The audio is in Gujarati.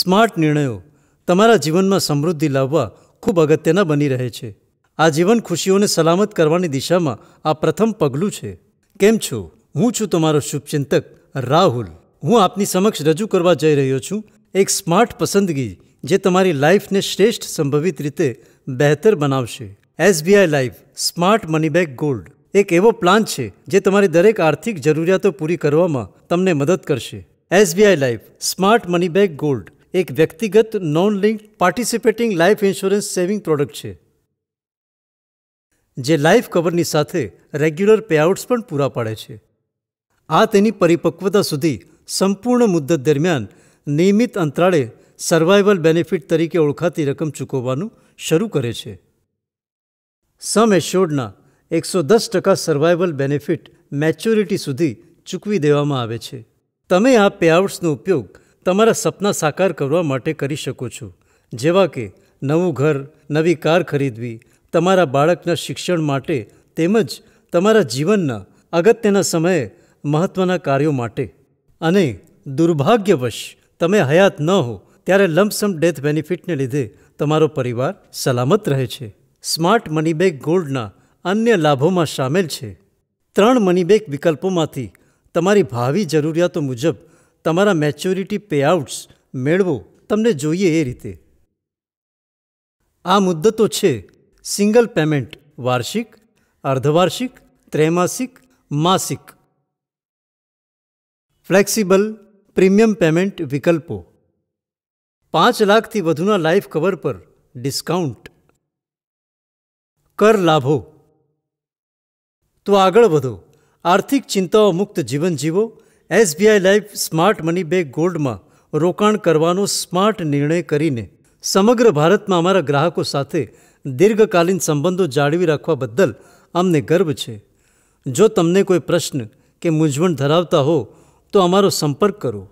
સ્માર્ટ નિર્ણયો તમારા જીવનમાં સમૃદ્ધિ લાવવા ખૂબ અગત્યના બની રહે છે આ જીવન ખુશીઓને સલામત કરવાની દિશામાં આ પ્રથમ પગલું છે કેમ છો હું છું તમારો શુભચિંતક રાહુલ હું આપની સમક્ષ રજૂ કરવા જઈ રહ્યો છું એક સ્માર્ટ પસંદગી જે તમારી લાઈફને શ્રેષ્ઠ સંભવિત રીતે બહેતર બનાવશે SBI life smart money gold એક એવો પ્લાન છે જે તમારી દરેક આર્થિક જરૂરિયાતો પૂરી કરવામાં તમને મદદ કરશે SBI life smart money gold એક વ્યક્તિગત non link participating life insurance saving product છે જે લાઈફ કવરની સાથે રેગ્યુલર પેઆઉટ્સ પણ પૂરા પાડે છે આ તેની પરિપક્વતા સુધી સંપૂર્ણ મુદ્દત દરમિયાન નિયમિત અંતરાળે સર્વાઇવલ બેનિફિટ તરીકે ઓળખાતી રકમ ચૂકવવાનું શરૂ કરે છે સમ એશ્યોર્ડના એકસો દસ ટકા સર્વાઇવલ બેનિફિટ મેચ્યોરિટી સુધી ચૂકવી દેવામાં આવે છે તમે આ પેઆઉટ્સનો ઉપયોગ તમારા સપના સાકાર કરવા માટે કરી શકો છો જેવા કે નવું ઘર નવી કાર ખરીદવી તમારા બાળકના શિક્ષણ માટે તેમજ તમારા જીવનના અગત્યના સમયે મહત્ત્વના કાર્યો માટે અને દુર્ભાગ્યવશ તમે હયાત ન હો ત્યારે લંપસમ ડેથ બેનિફિટને લીધે તમારો પરિવાર સલામત રહે છે સ્માર્ટ મનીબેગ ગોલ્ડના અન્ય લાભોમાં સામેલ છે ત્રણ મનીબેગ વિકલ્પોમાંથી તમારી ભાવિ જરૂરિયાતો મુજબ તમારા મેચ્યોરિટી પેઆઉટ્સ મેળવો તમને જોઈએ એ રીતે આ મુદ્દતો છે સિંગલ પેમેન્ટ વાર્ષિક અર્ધવાર્ષિક ત્રૈમાસિક માસિક ફ્લેક્સિબલ પ્રીમિયમ પેમેન્ટ વિકલ્પો પાંચ લાખથી વધુના લાઈફ કવર પર ડિસ્કાઉન્ટ કર લાભો તો આગળ વધો આર્થિક ચિંતાઓ મુક્ત જીવન જીવો SBI life smart money back ગોલ્ડમાં રોકાણ કરવાનો સ્માર્ટ નિર્ણય કરીને સમગ્ર ભારતમાં અમારા ગ્રાહકો સાથે દીર્ઘકાલીન સંબંધો જાળવી રાખવા બદલ અમને ગર્વ છે જો તમને કોઈ પ્રશ્ન કે મૂંઝવણ ધરાવતા હો તો અમારો સંપર્ક કરો